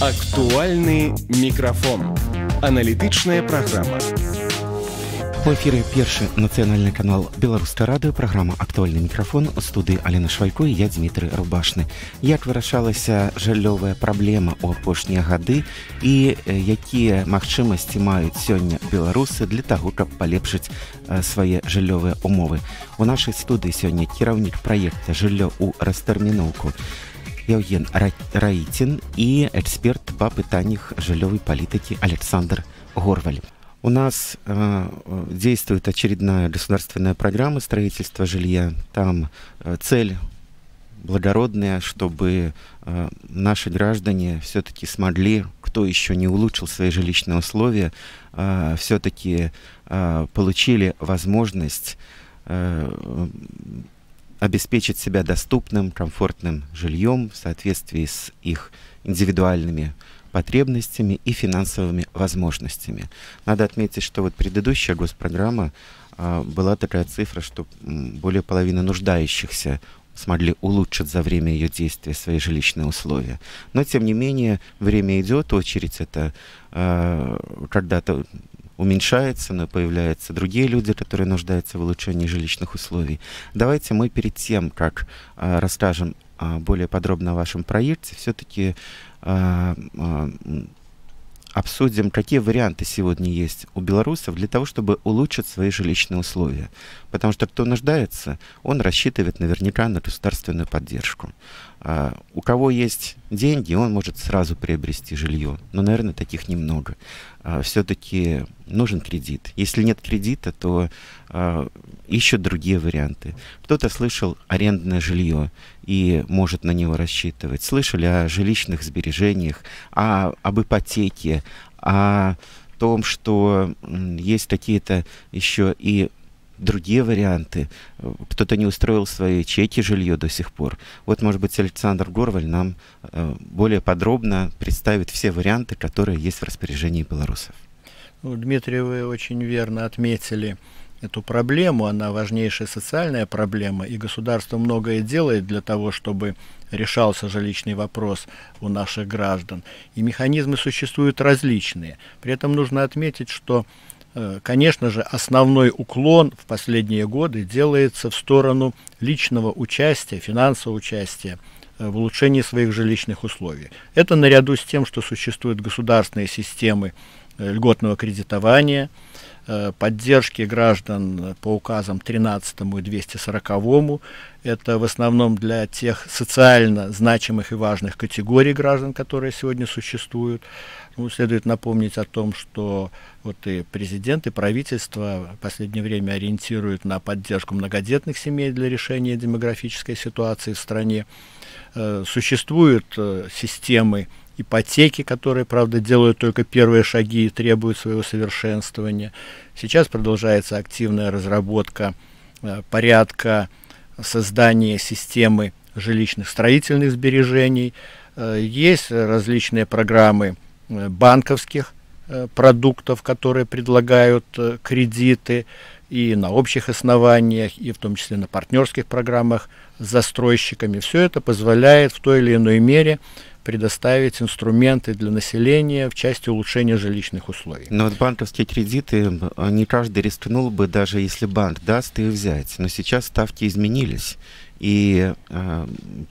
Актуальны мікрафон. Аналітычная праграма. У эфіры першы нацыянальны канал беларускай радыё праграма актуальны мікрафон у студыі алена швайко я дмітрый рубашны як вырашалася жыллёвая праблема ў апошнія гады і э, якія магчымасці маюць сёння беларусы для таго каб палепшыць э, свае жыллёвыя умовы у нашай студыі сёння кіраўнік праекта жыллё ў растэрміноўку на Яўген Раіцін и эксперт по пытаннях жилевой политики Александр Горваль. У нас э, э, действует очередная государственная программа строительства жилья. Там э, цель благородная, чтобы э, наши граждане все-таки смогли, кто еще не улучшил свои жилищные условия, э, все-таки э, получили возможность э, обеспечить себя доступным, комфортным жильем в соответствии с их индивидуальными потребностями и финансовыми возможностями. Надо отметить, что вот предыдущая госпрограмма а, была такая цифра, что более половины нуждающихся смогли улучшить за время ее действия свои жилищные условия. Но, тем не менее, время идет, очередь это э, когда-то уменьшается, но появляются другие люди, которые нуждаются в улучшении жилищных условий. Давайте мы перед тем, как э, расскажем э, более подробно о вашем проекте, все-таки э, а, э, обсудим, какие варианты сегодня есть у белорусов для того, чтобы улучшить свои жилищные условия. Потому что кто нуждается, он рассчитывает наверняка на государственную поддержку. А у кого есть деньги, он может сразу приобрести жилье. Но, наверное, таких немного. А Все-таки нужен кредит. Если нет кредита, то а, ищут другие варианты. Кто-то слышал арендное жилье и может на него рассчитывать. Слышали о жилищных сбережениях, о, об ипотеке, о том, что есть какие-то еще и другие варианты. Кто-то не устроил свои ячейки жилье до сих пор. Вот, может быть, Александр Горваль нам э, более подробно представит все варианты, которые есть в распоряжении белорусов. Ну, Дмитрий, вы очень верно отметили эту проблему, она важнейшая социальная проблема, и государство многое делает для того, чтобы решался жилищный вопрос у наших граждан. И механизмы существуют различные. При этом нужно отметить, что, э, конечно же, основной уклон в последние годы делается в сторону личного участия, финансового участия э, в улучшении своих жилищных условий. Это наряду с тем, что существуют государственные системы Э, льготного кредитования, э, поддержки граждан по указам 13 и 240. Это в основном для тех социально значимых и важных категорий граждан, которые сегодня существуют. Ну, следует напомнить о том, что вот и президент, и правительство в последнее время ориентируют на поддержку многодетных семей для решения демографической ситуации в стране. Э, существуют системы ипотеки, которые, правда, делают только первые шаги и требуют своего совершенствования. Сейчас продолжается активная разработка э, порядка создания системы жилищных строительных сбережений. Э, есть различные программы э, банковских э, продуктов, которые предлагают э, кредиты и на общих основаниях, и в том числе на партнерских программах с застройщиками. Все это позволяет в той или иной мере предоставить инструменты для населения в части улучшения жилищных условий. Но вот банковские кредиты не каждый рискнул бы, даже если банк даст их взять. Но сейчас ставки изменились, и э,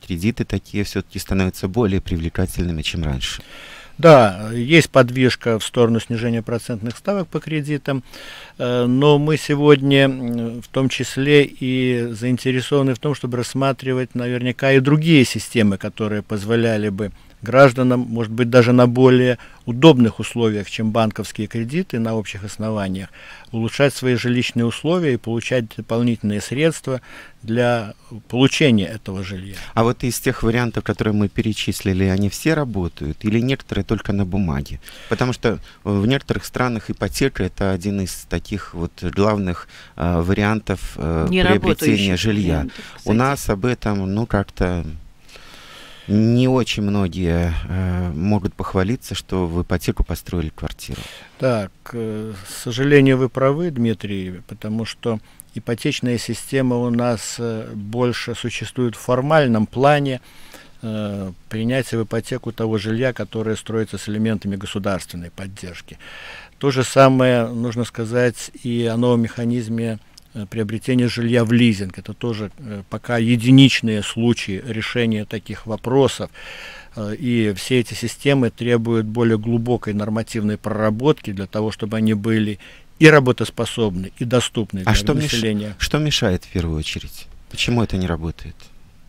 кредиты такие все-таки становятся более привлекательными, чем раньше. Да, есть подвижка в сторону снижения процентных ставок по кредитам. Э, но мы сегодня в том числе и заинтересованы в том, чтобы рассматривать наверняка и другие системы, которые позволяли бы гражданам, может быть, даже на более удобных условиях, чем банковские кредиты на общих основаниях, улучшать свои жилищные условия и получать дополнительные средства для получения этого жилья. А вот из тех вариантов, которые мы перечислили, они все работают или некоторые только на бумаге? Потому что э, в некоторых странах ипотека – это один из таких таких вот главных э, вариантов э, приобретения жилья. Вариантов, У нас об этом, ну, как-то не очень многие э, могут похвалиться, что в ипотеку построили квартиру. Так, э, к сожалению, вы правы, Дмитрий, потому что ипотечная система у нас э, больше существует в формальном плане э, принятия в ипотеку того жилья, которое строится с элементами государственной поддержки. То же самое нужно сказать и о новом механизме э, приобретения жилья в лизинг. Это тоже э, пока единичные случаи решения таких вопросов. Э, и все эти системы требуют более глубокой нормативной проработки для того, чтобы они были и работоспособны, и доступны а для что населения. Меш... Что мешает в первую очередь? Почему это не работает?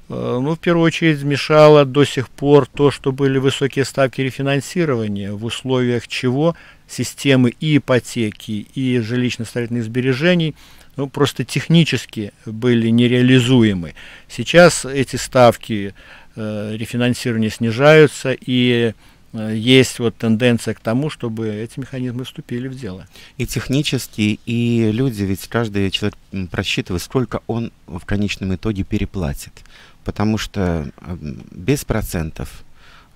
Э, ну, в первую очередь, мешало до сих пор то, что были высокие ставки рефинансирования, в условиях чего системы и ипотеки, и жилищно-строительных сбережений ну, просто технически были нереализуемы. Сейчас эти ставки э, рефинансирования снижаются, и э, есть вот тенденция к тому, чтобы эти механизмы вступили в дело. И технически, и люди, ведь каждый человек просчитывает, сколько он в конечном итоге переплатит потому что эм, без процентов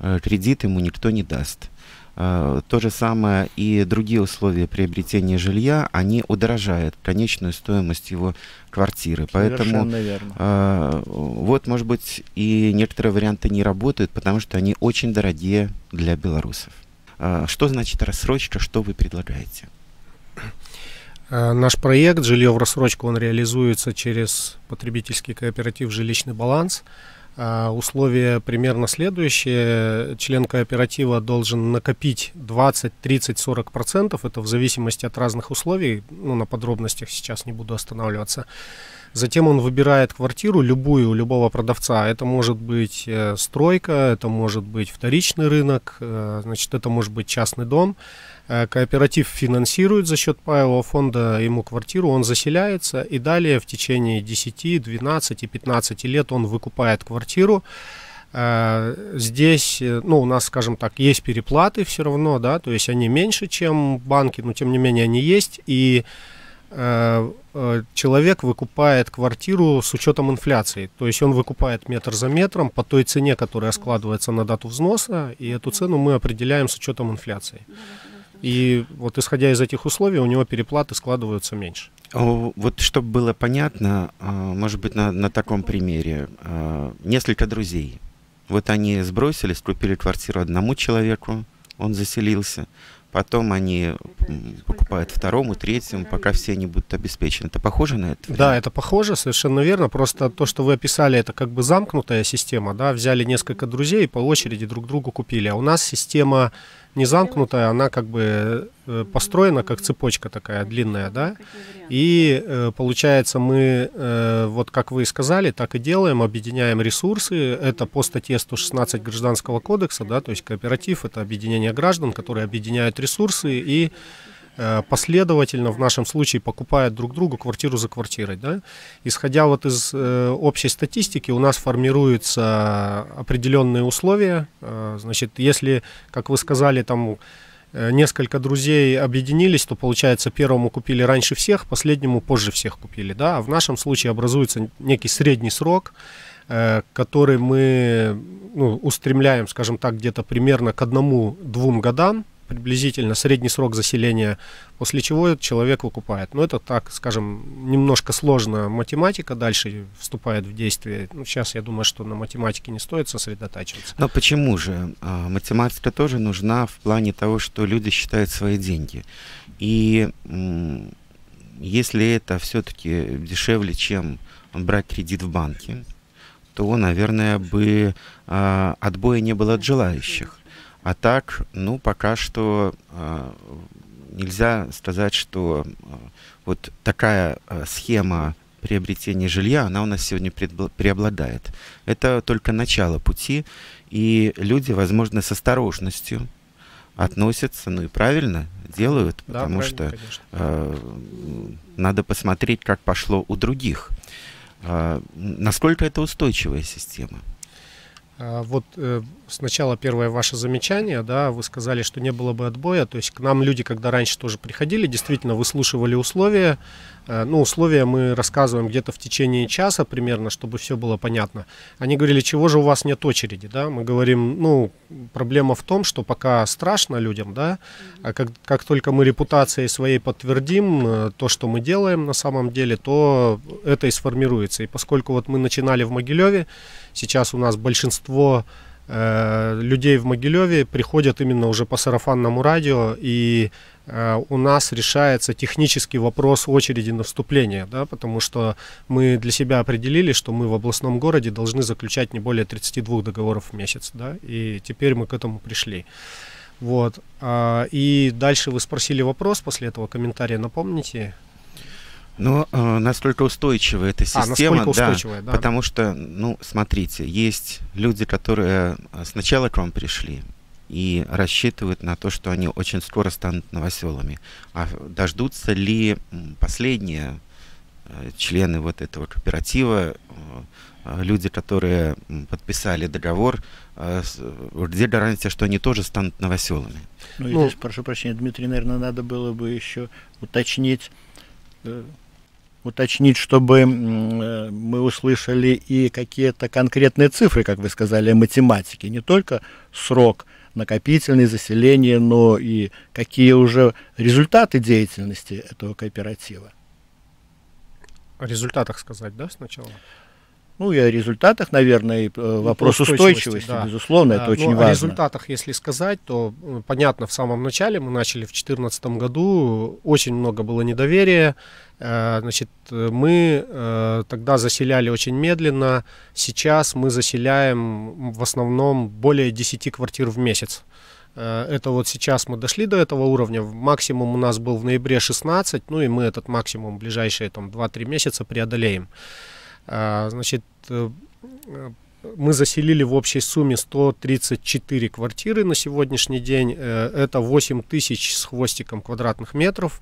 э, кредит ему никто не даст. Э, то же самое и другие условия приобретения жилья, они удорожают конечную стоимость его квартиры. Поэтому верно. Э, вот, может быть, и некоторые варианты не работают, потому что они очень дорогие для белорусов. что значит рассрочка, что вы предлагаете? Э, наш проект «Жилье в рассрочку» он реализуется через потребительский кооператив «Жилищный баланс». Э, условия примерно следующие. Член кооператива должен накопить 20, 30, 40 процентов. Это в зависимости от разных условий. Ну, на подробностях сейчас не буду останавливаться. Затем он выбирает квартиру, любую, у любого продавца. Это может быть э, стройка, это может быть вторичный рынок, э, значит, это может быть частный дом. Э, кооператив финансирует за счет паевого фонда ему квартиру, он заселяется, и далее в течение 10, 12 и 15 лет он выкупает квартиру. Здесь, ну, у нас, скажем так, есть переплаты все равно, да, то есть они меньше, чем банки, но тем не менее они есть, и Э, э, человек выкупает квартиру с учетом инфляции. То есть он выкупает метр за метром по той цене, которая складывается на дату взноса, и эту цену мы определяем с учетом инфляции. И вот исходя из этих условий, у него переплаты складываются меньше. Вот чтобы было понятно, а, может быть, на, на таком примере. А, несколько друзей. Вот они сбросились, купили квартиру одному человеку, он заселился потом они покупают второму, третьему, пока все они будут обеспечены. Это похоже на это? Да, это похоже, совершенно верно. Просто то, что вы описали, это как бы замкнутая система, да, взяли несколько друзей и по очереди друг другу купили. А у нас система не замкнутая, она как бы э, построена как цепочка такая длинная, да. И э, получается мы, э, вот как вы сказали, так и делаем, объединяем ресурсы. Это по статье 116 Гражданского кодекса, да, то есть кооператив – это объединение граждан, которые объединяют ресурсы и Э, последовательно, в нашем случае, покупают друг другу квартиру за квартирой. Да? Исходя вот из э, общей статистики, у нас формируются определенные условия. Э, значит, если, как вы сказали, там несколько друзей объединились, то получается первому купили раньше всех, последнему позже всех купили, да. А в нашем случае образуется некий средний срок, который мы ну, устремляем, скажем так, где-то примерно к одному-двум годам, приблизительно средний срок заселения, после чего человек выкупает. Но это так, скажем, немножко сложно математика дальше вступает в действие. Ну, сейчас я думаю, что на математике не стоит сосредотачиваться. Но почему же? А, математика тоже нужна в плане того, что люди считают свои деньги. И если это все-таки дешевле, чем брать кредит в банке, то, наверное, бы э, отбоя не было от желающих. А так, ну, пока что э, нельзя сказать, что э, вот такая э, схема приобретения жилья, она у нас сегодня преобладает. Это только начало пути, и люди, возможно, с осторожностью относятся, ну и правильно делают, да, потому что э, надо посмотреть, как пошло у других. Э, насколько это устойчивая система. А, вот э, сначала первое ваше замечание, да, вы сказали, что не было бы отбоя, то есть к нам люди, когда раньше тоже приходили, действительно выслушивали условия, э, ну, условия мы рассказываем где-то в течение часа примерно, чтобы все было понятно. Они говорили, чего же у вас нет очереди, да, мы говорим, ну, проблема в том, что пока страшно людям, да, а как, как только мы репутацией своей подтвердим э, то, что мы делаем на самом деле, то это и сформируется. И поскольку вот мы начинали в Могилеве, Сейчас у нас большинство э, людей в Могилеве приходят именно уже по сарафанному радио, и э, у нас решается технический вопрос очереди на вступление, да, потому что мы для себя определили, что мы в областном городе должны заключать не более 32 договоров в месяц, да, и теперь мы к этому пришли. Вот. А, и дальше вы спросили вопрос после этого комментария, напомните? Но э, настолько устойчива эта а, система, а, устойчивая, да, да, потому что, ну, смотрите, есть люди, которые э, сначала к вам пришли и рассчитывают на то, что они очень скоро станут новоселами. А дождутся ли последние э, члены вот этого кооператива, э, люди, которые подписали договор, где гарантия, что они тоже станут новоселами? Ну, ну здесь, прошу прощения, Дмитрий, наверное, надо было бы еще уточнить уточнить, чтобы э, мы услышали и какие-то конкретные цифры, как вы сказали, о математике, не только срок накопительное заселение, но и какие уже результаты деятельности этого кооператива. О результатах сказать, да, сначала? Ну и о результатах, наверное, и э, вопрос ну, устойчивости, да. безусловно, да. это очень ну, важно. О результатах, если сказать, то э, понятно, в самом начале мы начали в 2014 году, очень много было недоверия, э, значит, мы тогда заселяли очень медленно, сейчас мы заселяем в основном более 10 квартир в месяц. Это вот сейчас мы дошли до этого уровня. Максимум у нас был в ноябре 16, ну и мы этот максимум в ближайшие там 2-3 месяца преодолеем. А, значит, э, мы заселили в общей сумме 134 квартиры на сегодняшний день. Э, это 8 тысяч с хвостиком квадратных метров.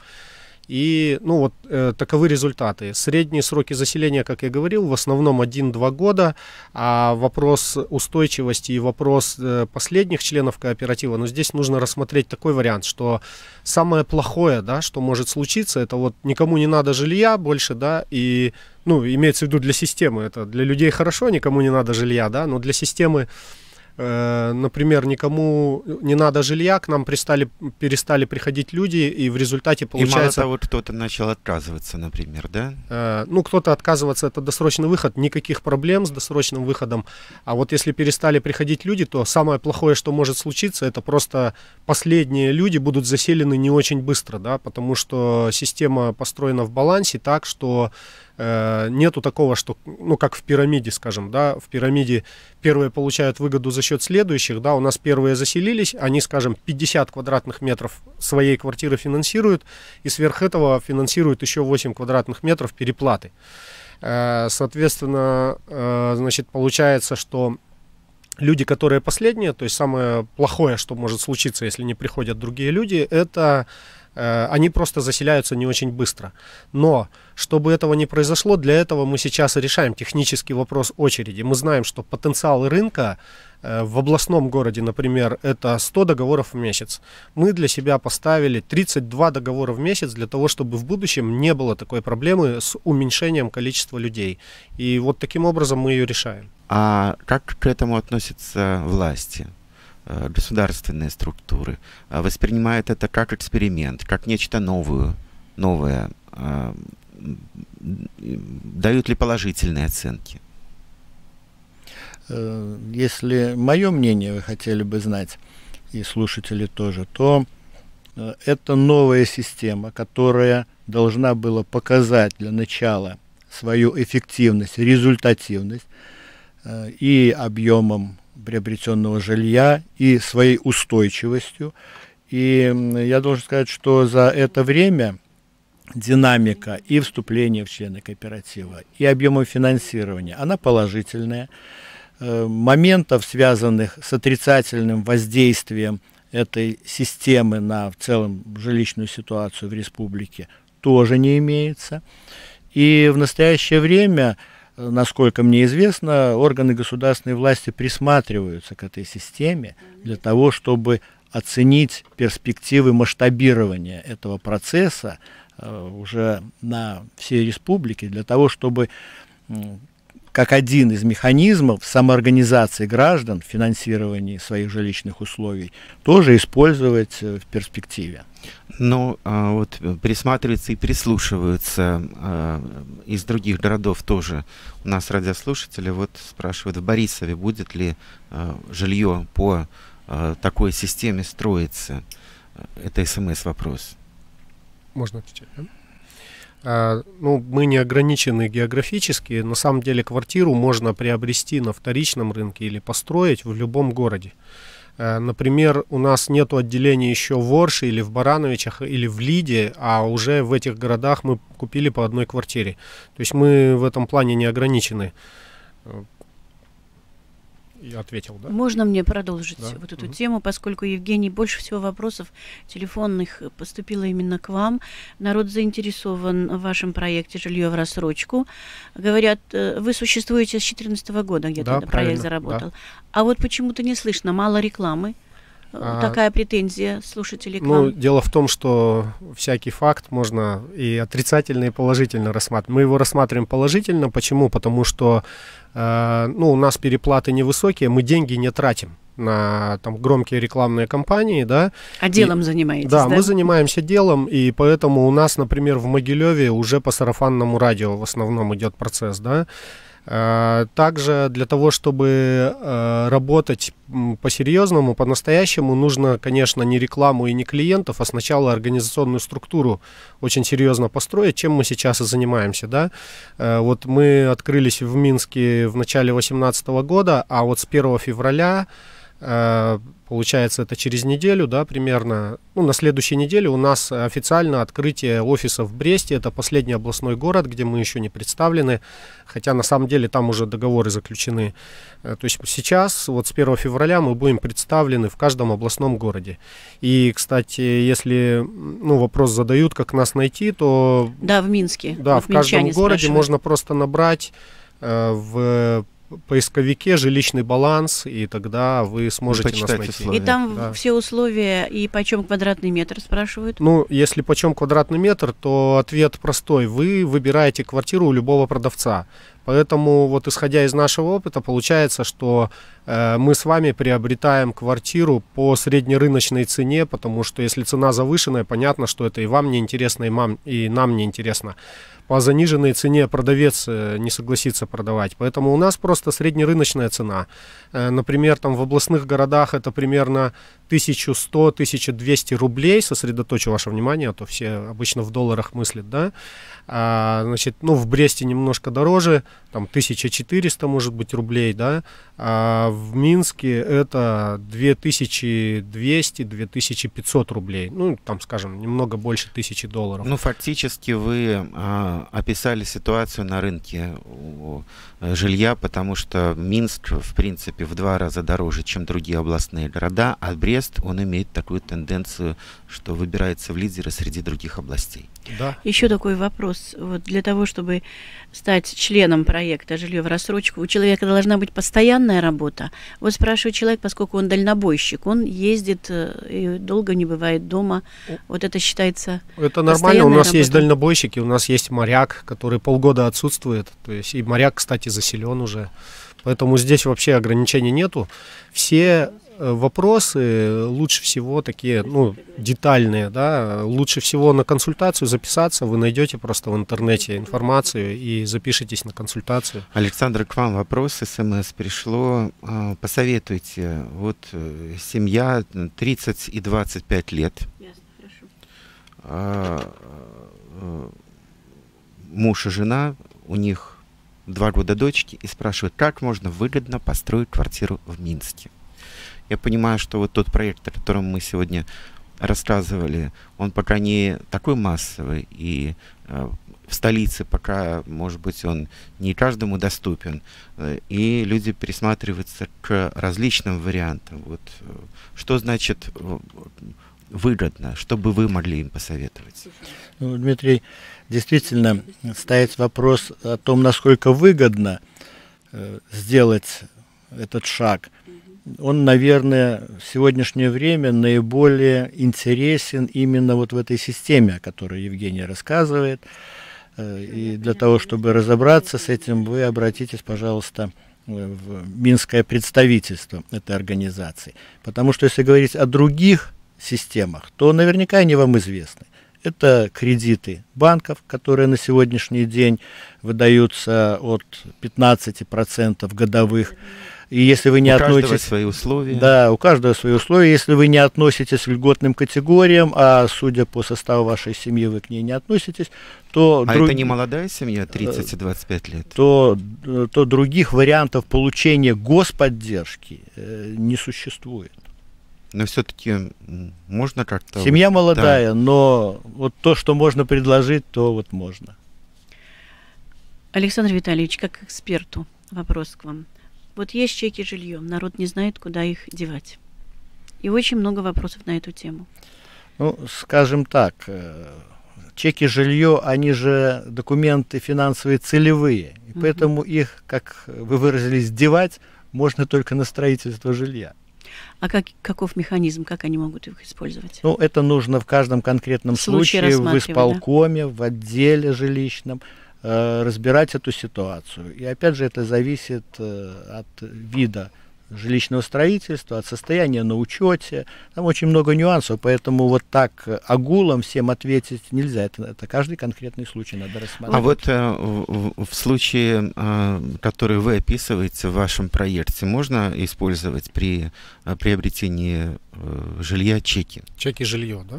И ну, вот, э, таковы результаты. Средние сроки заселения, как я говорил, в основном 1-2 года, а вопрос устойчивости и вопрос э, последних членов кооператива, но ну, здесь нужно рассмотреть такой вариант, что самое плохое, да, что может случиться, это вот никому не надо жилья больше, да, и ну, имеется в виду для системы, это для людей хорошо, никому не надо жилья, да, но для системы Э, например, никому не надо жилья, к нам пристали, перестали приходить люди, и в результате получается... И мало того, кто-то начал отказываться, например, да? Э, ну, кто-то отказываться, это досрочный выход, никаких проблем с досрочным выходом. А вот если перестали приходить люди, то самое плохое, что может случиться, это просто последние люди будут заселены не очень быстро, да, потому что система построена в балансе так, что Э, нету такого, что, ну, как в пирамиде, скажем, да, в пирамиде первые получают выгоду за счет следующих, да, у нас первые заселились, они, скажем, 50 квадратных метров своей квартиры финансируют, и сверх этого финансируют еще 8 квадратных метров переплаты. Э, соответственно, э, значит, получается, что люди, которые последние, то есть самое плохое, что может случиться, если не приходят другие люди, это Э, они просто заселяются не очень быстро. Но чтобы этого не произошло, для этого мы сейчас и решаем технический вопрос очереди. Мы знаем, что потенциал рынка э, в областном городе, например, это 100 договоров в месяц. Мы для себя поставили 32 договора в месяц для того, чтобы в будущем не было такой проблемы с уменьшением количества людей. И вот таким образом мы ее решаем. А как к этому относятся власти? Э, государственные структуры э, воспринимают это как эксперимент, как нечто новое, новое. Э, дают ли положительные оценки? Если мое мнение вы хотели бы знать, и слушатели тоже, то это новая система, которая должна была показать для начала свою эффективность, результативность и объемом приобретенного жилья и своей устойчивостью. И я должен сказать, что за это время динамика и вступление в члены кооператива, и объемы финансирования, она положительная. Э, моментов, связанных с отрицательным воздействием этой системы на в целом жилищную ситуацию в республике, тоже не имеется. И в настоящее время насколько мне известно, органы государственной власти присматриваются к этой системе для того, чтобы оценить перспективы масштабирования этого процесса э, уже на всей республике, для того, чтобы как один из механизмов самоорганизации граждан в финансировании своих жилищных условий тоже использовать э, в перспективе. Но ну, а, вот э, присматриваются и прислушиваются а, из других городов тоже. У нас радиослушатели вот спрашивают, в Борисове будет ли а, жилье по такой системе строиться? Это смс-вопрос. Можно отвечать, да? ну, мы не ограничены географически. На самом деле квартиру можно приобрести на вторичном рынке или построить в любом городе. Э, например, у нас нет отделения еще в Орше или в Барановичах или в Лиде, а уже в этих городах мы купили по одной квартире. То есть мы в этом плане не ограничены и ответил, да? Можно мне продолжить да? вот эту угу. тему, поскольку, Евгений, больше всего вопросов телефонных поступило именно к вам. Народ заинтересован в вашем проекте «Жилье в рассрочку». Говорят, э, вы существуете с 2014 года, где-то да, проект заработал. Да. А вот почему-то не слышно, мало рекламы а, такая претензия слушателей к ну, вам? Дело в том, что всякий факт можно и отрицательно, и положительно рассматривать. Мы его рассматриваем положительно. Почему? Потому что э, ну, у нас переплаты невысокие, мы деньги не тратим на там, громкие рекламные кампании. Да? А делом и, занимаетесь, да, да? мы занимаемся делом, и поэтому у нас, например, в Могилеве уже по сарафанному радио в основном идет процесс, да, Э, также для того, чтобы э, работать по-серьезному, по-настоящему, нужно, конечно, не рекламу и не клиентов, а сначала организационную структуру очень серьезно построить, чем мы сейчас и занимаемся. Да? Э, вот мы открылись в Минске в начале 2018 года, а вот с 1 февраля Получается, это через неделю, да, примерно. Ну, на следующей неделе у нас официально открытие офиса в Бресте. Это последний областной город, где мы еще не представлены. Хотя на самом деле там уже договоры заключены. Э, то есть сейчас, вот с 1 февраля, мы будем представлены в каждом областном городе. И, кстати, если ну, вопрос задают, как нас найти, то... Да, в Минске. Да, вот в каждом городе спрашивают. можно просто набрать э, в поисковике жилищный баланс, и тогда вы сможете нас найти. Условия. И там да. все условия, и почем квадратный метр спрашивают? Ну, если почем квадратный метр, то ответ простой. Вы выбираете квартиру у любого продавца. Поэтому вот исходя из нашего опыта, получается, что э, мы с вами приобретаем квартиру по среднерыночной цене, потому что если цена завышенная, понятно, что это и вам неинтересно, и, мам, и нам неинтересно. интересно по заниженной цене продавец э, не согласится продавать. Поэтому у нас просто среднерыночная цена. Э, например, там в областных городах это примерно 1100-1200 рублей, сосредоточу ваше внимание, а то все обычно в долларах мыслят, да, а, значит, ну, в Бресте немножко дороже, там 1400, может быть, рублей, да, а в Минске это 2200-2500 рублей, ну, там, скажем, немного больше тысячи долларов. Ну, фактически вы а, описали ситуацию на рынке э, жилья, потому что Минск, в принципе, в два раза дороже, чем другие областные города, а Брест Брест, он имеет такую тенденцию, что выбирается в лидеры среди других областей. Да. Еще такой вопрос. Вот для того, чтобы стать членом проекта «Жилье в рассрочку», у человека должна быть постоянная работа. Вот спрашиваю человек, поскольку он дальнобойщик, он ездит э, и долго не бывает дома. Вот это считается Это нормально. У нас работа. есть дальнобойщики, у нас есть моряк, который полгода отсутствует. То есть и моряк, кстати, заселен уже. Поэтому здесь вообще ограничений нету. Все Э, вопросы лучше всего такие, ну, детальные, да, лучше всего на консультацию записаться, вы найдете просто в интернете информацию и запишитесь на консультацию. Александр, к вам вопрос, смс пришло, а, посоветуйте, вот э, семья 30 и 25 лет. Ясно, хорошо. А, э, муж и жена, у них два года дочки, и спрашивают, как можно выгодно построить квартиру в Минске я понимаю, что вот тот проект, о котором мы сегодня рассказывали, он пока не такой массовый, и э, в столице пока, может быть, он не каждому доступен, э, и люди присматриваются к различным вариантам. Вот, э, что значит э, выгодно, что бы вы могли им посоветовать? Ну, Дмитрий, действительно, стоит вопрос о том, насколько выгодно э, сделать этот шаг – он, наверное, в сегодняшнее время наиболее интересен именно вот в этой системе, о которой Евгений рассказывает. Э, и для того, чтобы разобраться с этим, вы обратитесь, пожалуйста, э, в Минское представительство этой организации. Потому что если говорить о других системах, то наверняка они вам известны. Это кредиты банков, которые на сегодняшний день выдаются от 15% годовых. И если вы не у относитесь... свои условия. Да, у каждого свои условия. Если вы не относитесь к льготным категориям, а судя по составу вашей семьи вы к ней не относитесь, то... А друг... это не молодая семья, 30 и 25 лет? То, то других вариантов получения господдержки э, не существует. Но все-таки можно как-то... Семья вот, молодая, да. но вот то, что можно предложить, то вот можно. Александр Витальевич, как эксперту вопрос к вам. Вот есть чеки жильем, народ не знает, куда их девать. И очень много вопросов на эту тему. Ну, скажем так, э, чеки жилье, они же документы финансовые целевые. И угу. поэтому их, как вы выразились, девать можно только на строительство жилья. А как, каков механизм, как они могут их использовать? Ну, это нужно в каждом конкретном случае, случае в исполкоме, да? в отделе жилищном. Э, разбирать эту ситуацию. И опять же, это зависит э, от вида жилищного строительства, от состояния на учете. Там очень много нюансов, поэтому вот так агулом всем ответить нельзя. Это, это каждый конкретный случай надо рассматривать. А вот э, в случае, э, который вы описываете в вашем проекте, можно использовать при э, приобретении э, жилья чеки? Чеки жилье, да?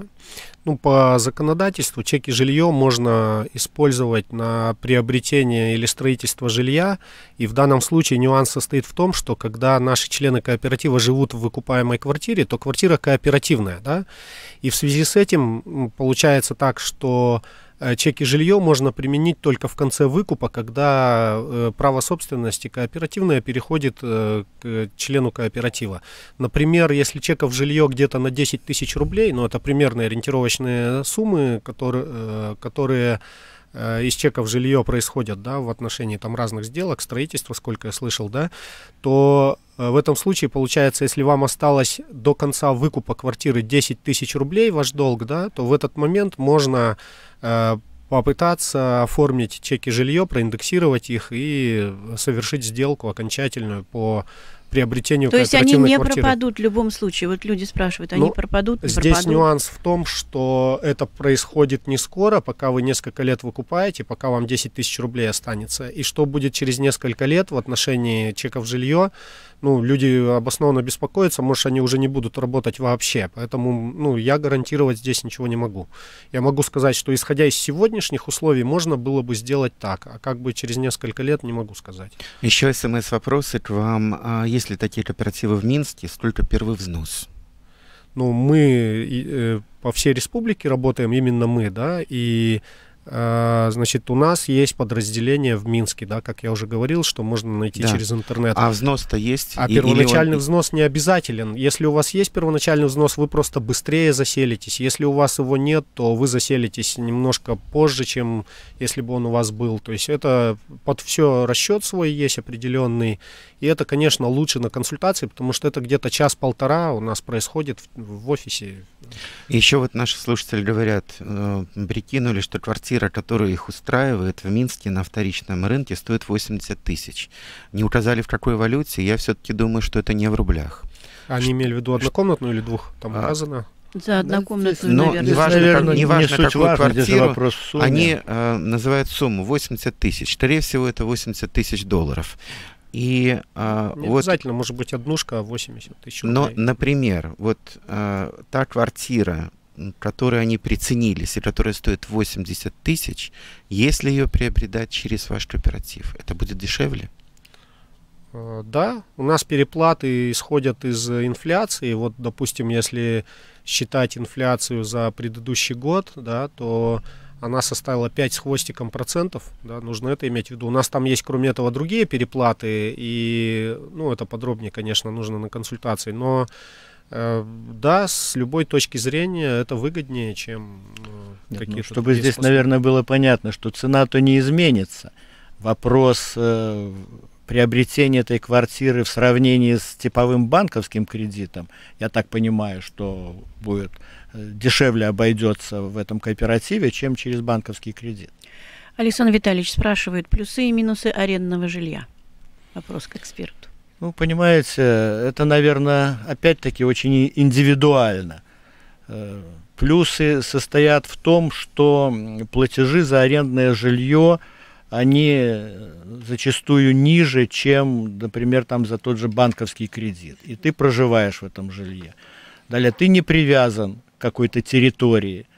Ну, по законодательству чеки жилье можно использовать на приобретение или строительство жилья. И в данном случае нюанс состоит в том, что когда наш наши члены кооператива живут в выкупаемой квартире, то квартира кооперативная, да, и в связи с этим получается так, что э, чеки жилье можно применить только в конце выкупа, когда э, право собственности кооперативное переходит э, к члену кооператива. Например, если чеков жилье где-то на 10 тысяч рублей, ну это примерные ориентировочные суммы, которые, которые из чеков жилье происходят, да, в отношении там разных сделок, строительства, сколько я слышал, да, то Э, в этом случае, получается, если вам осталось до конца выкупа квартиры 10 тысяч рублей, ваш долг, да, то в этот момент можно э, попытаться оформить чеки жилье, проиндексировать их и совершить сделку окончательную по приобретению квартиры. То есть они не квартиры. пропадут в любом случае. Вот люди спрашивают, они ну, пропадут? Не здесь пропадут? нюанс в том, что это происходит не скоро, пока вы несколько лет выкупаете, пока вам 10 тысяч рублей останется. И что будет через несколько лет в отношении чеков жилье, ну, люди обоснованно беспокоятся, может, они уже не будут работать вообще. Поэтому, ну, я гарантировать здесь ничего не могу. Я могу сказать, что исходя из сегодняшних условий, можно было бы сделать так, а как бы через несколько лет, не могу сказать. Еще смс-вопросы к вам. А есть ли такие кооперативы в Минске? Сколько первый взнос? Ну, мы э, по всей республике работаем, именно мы, да, и а, значит, у нас есть подразделение в Минске, да, как я уже говорил, что можно найти да. через интернет. А взнос-то есть? А первоначальный он... взнос не обязателен. Если у вас есть первоначальный взнос, вы просто быстрее заселитесь. Если у вас его нет, то вы заселитесь немножко позже, чем если бы он у вас был. То есть это под все расчет свой есть определенный. И это, конечно, лучше на консультации, потому что это где-то час-полтора у нас происходит в, в офисе. Еще вот наши слушатели говорят, э, прикинули, что квартира квартира, которая их устраивает в Минске на вторичном рынке, стоит 80 тысяч. Не указали в какой валюте, я все-таки думаю, что это не в рублях. А они имели в виду однокомнатную или двух? Там а, указано? За однокомнатную, Но ну, наверное. Неважно, неважно не какую важно, квартиру, вопрос в сумме. они э, называют сумму 80 тысяч. Скорее всего, это 80 тысяч долларов. И, э, Не вот, обязательно, может быть, однушка 80 тысяч Но, например, вот э, та квартира, которую они приценились и которая стоит 80 тысяч, если ее приобретать через ваш кооператив, это будет дешевле? Э, да, у нас переплаты исходят из инфляции. Вот, допустим, если считать инфляцию за предыдущий год, да, то она составила 5 с хвостиком процентов, да, нужно это иметь в виду. У нас там есть, кроме этого, другие переплаты, и, ну, это подробнее, конечно, нужно на консультации, но Э, да, с любой точки зрения это выгоднее, чем э, Нет, ну, какие-то. Ну, чтобы здесь, способы. наверное, было понятно, что цена-то не изменится. Вопрос э, приобретения этой квартиры в сравнении с типовым банковским кредитом, я так понимаю, что будет э, дешевле обойдется в этом кооперативе, чем через банковский кредит. Александр Витальевич спрашивает плюсы и минусы арендного жилья. Вопрос к эксперту. Ну, понимаете, это, наверное, опять-таки очень индивидуально. Э, плюсы состоят в том, что платежи за арендное жилье, они э, зачастую ниже, чем, например, там за тот же банковский кредит. И ты проживаешь в этом жилье. Далее, ты не привязан к какой-то территории –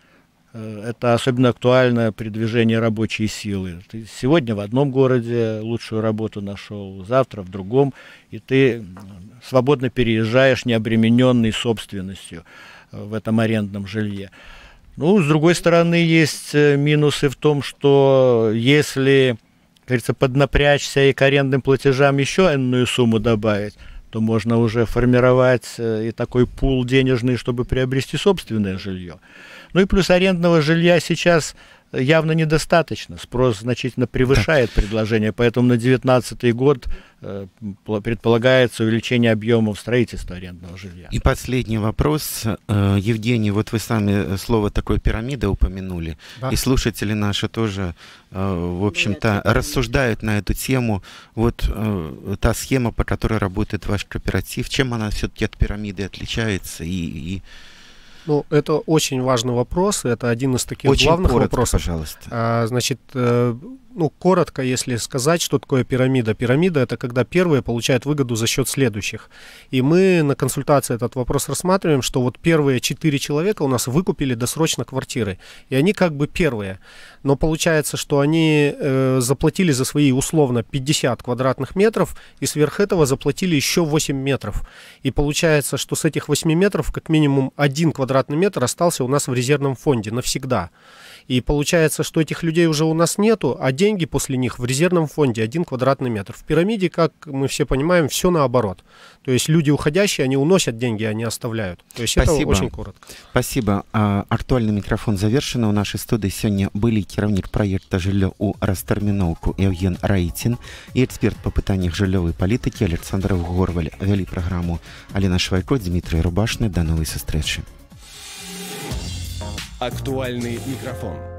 Э, это особенно актуально при движении рабочей силы. Ты сегодня в одном городе лучшую работу нашел, завтра в другом, и ты свободно переезжаешь, не обремененный собственностью э, в этом арендном жилье. Ну, с другой стороны, есть э, минусы в том, что если, как говорится, поднапрячься и к арендным платежам еще энную сумму добавить, то можно уже формировать э, и такой пул денежный, чтобы приобрести собственное жилье. Ну и плюс арендного жилья сейчас явно недостаточно. Спрос значительно превышает так. предложение, поэтому на 2019 год э, предполагается увеличение объемов строительства арендного жилья. И последний вопрос. Э, Евгений, вот вы сами э, слово такое пирамида упомянули, да. и слушатели наши тоже, в ну, общем-то, рассуждают на эту тему. Вот та схема, по которой работает ваш кооператив, чем она все-таки от пирамиды отличается и, и ну, это очень важный вопрос, это один из таких очень главных коротко, вопросов. пожалуйста. А, значит, э, ну, коротко, если сказать, что такое пирамида. Пирамида – это когда первые получают выгоду за счет следующих. И мы на консультации этот вопрос рассматриваем, что вот первые четыре человека у нас выкупили досрочно квартиры. И они как бы первые. Но получается, что они э, заплатили за свои условно 50 квадратных метров, и сверх этого заплатили еще 8 метров. И получается, что с этих 8 метров как минимум один квадратный метр остался у нас в резервном фонде навсегда. И получается, что этих людей уже у нас нету, а деньги после них в резервном фонде один квадратный метр. В пирамиде, как мы все понимаем, все наоборот. То есть люди уходящие, они уносят деньги, они а оставляют. То есть Спасибо. это очень коротко. Спасибо. А, актуальный микрофон завершен. У нашей студии сегодня были керовник проекта «Жилье у растэрміноўку» Евген Раитин и эксперт по пытаниях жилевой политики Александр Горваль. Вели программу Алина Швайко, Дмитрий Рубашный. До новой встречи. Актуальный микрофон.